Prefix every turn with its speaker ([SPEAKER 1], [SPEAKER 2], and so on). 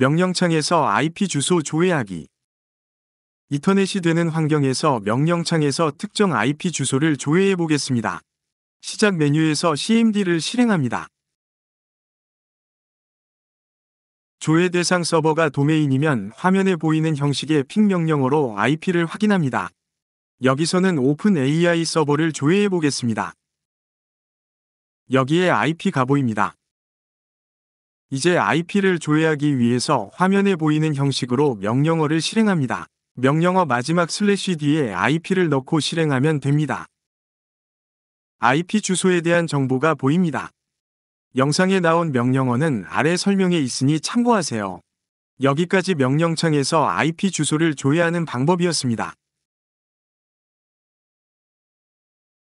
[SPEAKER 1] 명령창에서 IP 주소 조회하기 인터넷이 되는 환경에서 명령창에서 특정 IP 주소를 조회해 보겠습니다. 시작 메뉴에서 CMD를 실행합니다. 조회 대상 서버가 도메인이면 화면에 보이는 형식의 핑 명령어로 IP를 확인합니다. 여기서는 o p e n AI 서버를 조회해 보겠습니다. 여기에 IP가 보입니다. 이제 IP를 조회하기 위해서 화면에 보이는 형식으로 명령어를 실행합니다. 명령어 마지막 슬래시 뒤에 IP를 넣고 실행하면 됩니다. IP 주소에 대한 정보가 보입니다. 영상에 나온 명령어는 아래 설명에 있으니 참고하세요. 여기까지 명령창에서 IP 주소를 조회하는 방법이었습니다.